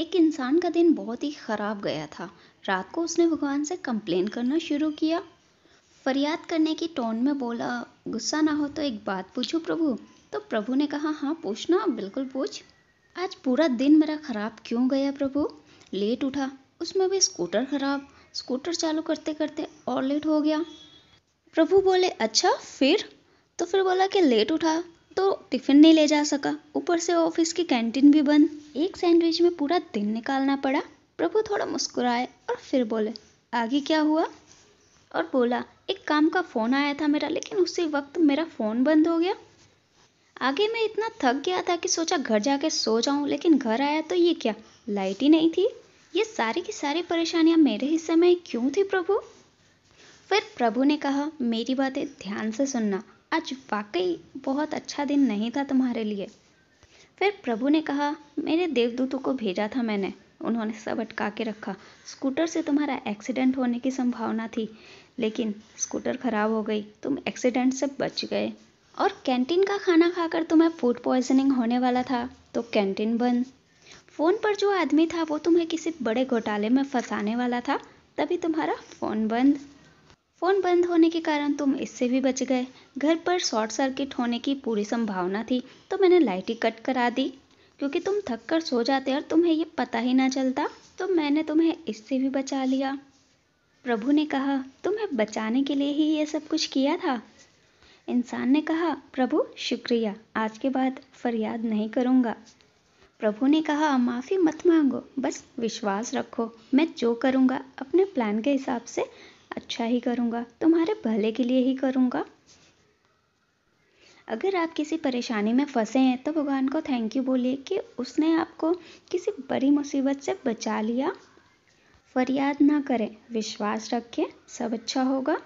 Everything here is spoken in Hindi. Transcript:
एक इंसान का दिन बहुत ही खराब गया था रात को उसने भगवान से कंप्लेन करना शुरू किया फरियाद करने की टोन में बोला गुस्सा ना हो तो एक बात पूछो प्रभु तो प्रभु ने कहा हाँ पूछना बिल्कुल पूछ आज पूरा दिन मेरा खराब क्यों गया प्रभु लेट उठा उसमें भी स्कूटर खराब स्कूटर चालू करते करते और लेट हो गया प्रभु बोले अच्छा फिर तो फिर बोला कि लेट उठा तो टिफ़िन नहीं ले जा सका ऊपर से ऑफिस की कैंटीन भी बंद एक सैंडविच में पूरा दिन निकालना पड़ा प्रभु थोड़ा मुस्कुराए और फिर बोले आगे क्या हुआ और बोला एक काम का फ़ोन आया था मेरा लेकिन उसी वक्त मेरा फ़ोन बंद हो गया आगे मैं इतना थक गया था कि सोचा घर जाके सो जाऊं लेकिन घर आया तो ये क्या लाइट ही नहीं थी ये सारी की सारी परेशानियां मेरे हिस्से में क्यों थी प्रभु फिर प्रभु ने कहा मेरी बातें ध्यान से सुनना आज वाकई बहुत अच्छा दिन नहीं था तुम्हारे लिए फिर प्रभु ने कहा मेरे देवदूतों को भेजा था मैंने उन्होंने सब अटका के रखा स्कूटर से तुम्हारा एक्सीडेंट होने की संभावना थी लेकिन स्कूटर खराब हो गई तुम एक्सीडेंट से बच गए और कैंटीन का खाना खाकर तुम्हें फूड पॉइजनिंग होने वाला था तो कैंटीन बंद फ़ोन पर जो आदमी था वो तुम्हें किसी बड़े घोटाले में फंसाने वाला था तभी तुम्हारा फ़ोन बंद फ़ोन बंद होने के कारण तुम इससे भी बच गए घर पर शॉर्ट सर्किट होने की पूरी संभावना थी तो मैंने लाइट ही कट करा दी क्योंकि तुम थक कर सो जाते और तुम्हें ये पता ही ना चलता तो मैंने तुम्हें इससे भी बचा लिया प्रभु ने कहा तुम्हें बचाने के लिए ही ये सब कुछ किया था इंसान ने कहा प्रभु शुक्रिया आज के बाद फरियाद नहीं करूँगा प्रभु ने कहा माफ़ी मत मांगो बस विश्वास रखो मैं जो करूँगा अपने प्लान के हिसाब से अच्छा ही करूँगा तुम्हारे भले के लिए ही करूँगा अगर आप किसी परेशानी में फंसे हैं तो भगवान को थैंक यू बोलिए कि उसने आपको किसी बड़ी मुसीबत से बचा लिया फरियाद ना करें विश्वास रखें सब अच्छा होगा